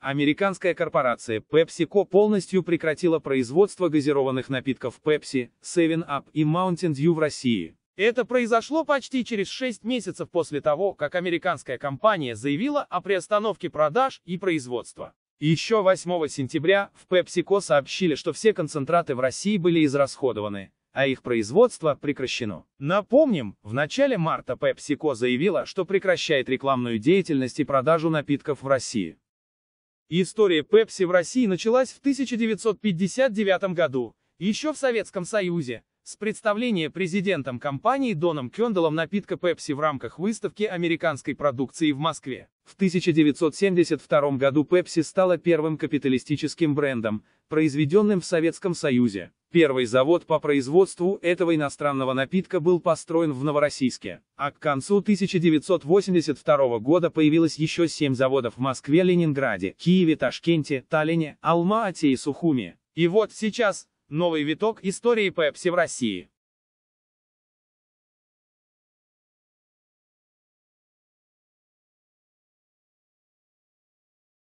Американская корпорация PepsiCo полностью прекратила производство газированных напитков Pepsi, 7-Up и Mountain Dew в России. Это произошло почти через 6 месяцев после того, как американская компания заявила о приостановке продаж и производства. Еще 8 сентября в PepsiCo сообщили, что все концентраты в России были израсходованы, а их производство прекращено. Напомним, в начале марта PepsiCo заявила, что прекращает рекламную деятельность и продажу напитков в России. История Пепси в России началась в 1959 году, еще в Советском Союзе, с представления президентом компании Доном Кёндалом напитка Пепси в рамках выставки американской продукции в Москве. В 1972 году Пепси стала первым капиталистическим брендом, произведенным в Советском Союзе. Первый завод по производству этого иностранного напитка был построен в Новороссийске, а к концу 1982 года появилось еще семь заводов в Москве, Ленинграде, Киеве, Ташкенте, Таллине, Алма-Ате и Сухуми. И вот сейчас, новый виток истории Пепси в России.